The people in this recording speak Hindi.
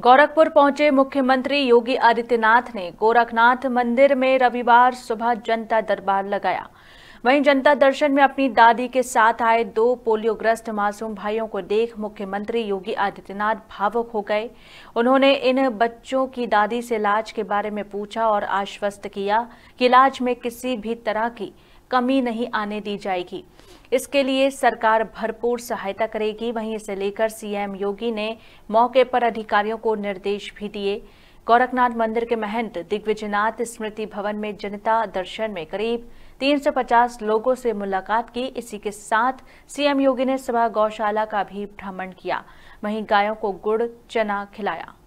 गोरखपुर पहुंचे मुख्यमंत्री योगी आदित्यनाथ ने गोरखनाथ मंदिर में रविवार सुबह जनता दरबार लगाया वहीं जनता दर्शन में अपनी दादी के साथ आए दो पोलियोग्रस्त मासूम भाइयों को देख मुख्यमंत्री योगी आदित्यनाथ भावुक हो गए उन्होंने इन बच्चों की दादी से इलाज के बारे में पूछा और आश्वस्त किया कि इलाज में किसी भी तरह की कमी नहीं आने दी जाएगी इसके लिए सरकार भरपूर सहायता करेगी वहीं इसे लेकर सीएम योगी ने मौके पर अधिकारियों को निर्देश भी दिए गोरखनाथ मंदिर के महंत दिग्विजयनाथ स्मृति भवन में जनता दर्शन में करीब 350 लोगों से मुलाकात की इसी के साथ सीएम योगी ने सभा गौशाला का भी भ्रमण किया वहीं गायों को गुड़ चना खिलाया